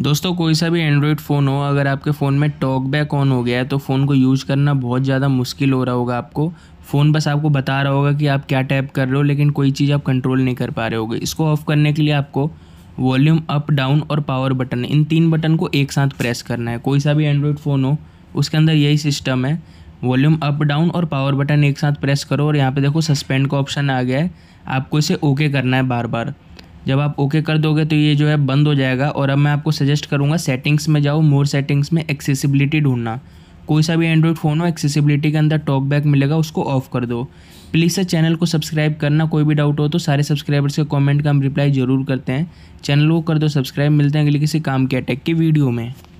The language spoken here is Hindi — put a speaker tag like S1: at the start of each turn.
S1: दोस्तों कोई सा भी एंड्रॉयड फ़ोन हो अगर आपके फ़ोन में टॉक बैक ऑन हो गया है तो फ़ोन को यूज़ करना बहुत ज़्यादा मुश्किल हो रहा होगा आपको फ़ोन बस आपको बता रहा होगा कि आप क्या टैप कर रहे हो लेकिन कोई चीज़ आप कंट्रोल नहीं कर पा रहे होगे इसको ऑफ़ करने के लिए आपको वॉल्यूम अप डाउन और पावर बटन इन तीन बटन को एक साथ प्रेस करना है कोई सा भी एंड्रॉयड फ़ोन हो उसके अंदर यही सिस्टम है वॉल्यूम अप डाउन और पावर बटन एक साथ प्रेस करो और यहाँ पे देखो सस्पेंड का ऑप्शन आ गया है आपको इसे ओके करना है बार बार जब आप ओके कर दोगे तो ये जो है बंद हो जाएगा और अब मैं आपको सजेस्ट करूँगा सेटिंग्स में जाओ मोर सेटिंग्स में एक्सेसिबिलिटी ढूंढना कोई सा भी एंड्रॉयड फ़ोन हो एक्सेसिबिलिटी के अंदर टॉप बैक मिलेगा उसको ऑफ कर दो प्लीज़ सर चैनल को सब्सक्राइब करना कोई भी डाउट हो तो सारे सब्सक्राइबर्स के कमेंट का हम रिप्लाई ज़रूर करते हैं चैनल को कर दो सब्सक्राइब मिलते हैं अगले किसी काम के अटैक की वीडियो में